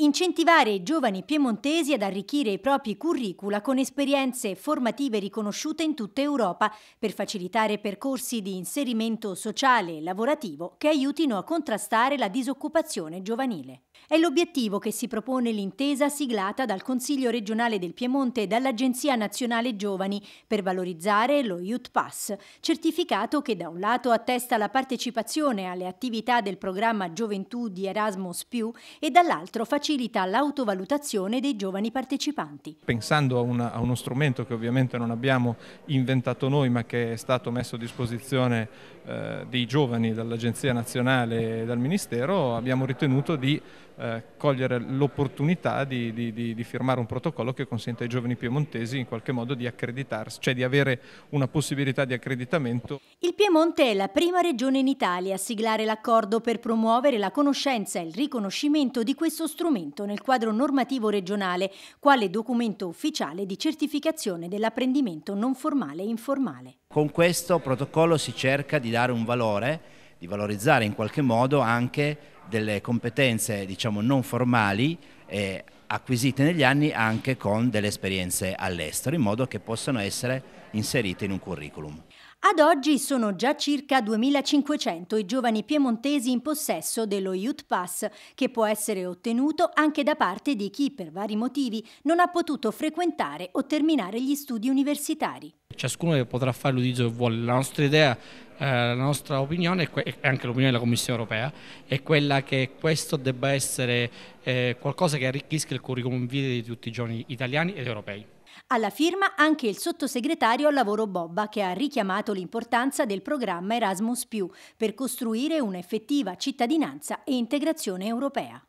Incentivare i giovani piemontesi ad arricchire i propri curricula con esperienze formative riconosciute in tutta Europa per facilitare percorsi di inserimento sociale e lavorativo che aiutino a contrastare la disoccupazione giovanile. È l'obiettivo che si propone l'intesa siglata dal Consiglio regionale del Piemonte e dall'Agenzia nazionale giovani per valorizzare lo Youth Pass, certificato che da un lato attesta la partecipazione alle attività del programma Gioventù di Erasmus ⁇ e dall'altro facilita facilita l'autovalutazione dei giovani partecipanti. Pensando a, una, a, uno strumento che ovviamente non abbiamo inventato noi ma che è stato messo a disposizione eh, dei giovani dall'Agenzia Nazionale e dal Ministero, abbiamo ritenuto di eh, cogliere l'opportunità di, di, di, di, firmare un protocollo che consente ai giovani piemontesi in qualche modo di accreditarsi, cioè di avere una possibilità di accreditamento. Il Piemonte è la prima regione in Italia a siglare l'accordo per promuovere la conoscenza e il riconoscimento di questo strumento documento nel quadro normativo regionale, quale documento ufficiale di certificazione dell'apprendimento non formale e informale. Con questo protocollo si cerca di dare un valore, di valorizzare in qualche modo anche delle competenze diciamo, non formali eh, acquisite negli anni anche con delle esperienze all'estero, in modo che possano essere inserite in un curriculum. Ad oggi sono già circa 2.500 i giovani piemontesi in possesso dello Youth Pass, che può essere ottenuto anche da parte di chi per vari motivi non ha potuto frequentare o terminare gli studi universitari ciascuno potrà fare l'utilizzo che vuole. La nostra idea, eh, la nostra opinione e anche l'opinione della Commissione europea è quella che questo debba essere eh, qualcosa che arricchisca il curriculum vitae di tutti i giovani italiani ed europei. Alla firma anche il sottosegretario al lavoro Bobba che ha richiamato l'importanza del programma Erasmus per costruire un'effettiva cittadinanza e integrazione europea.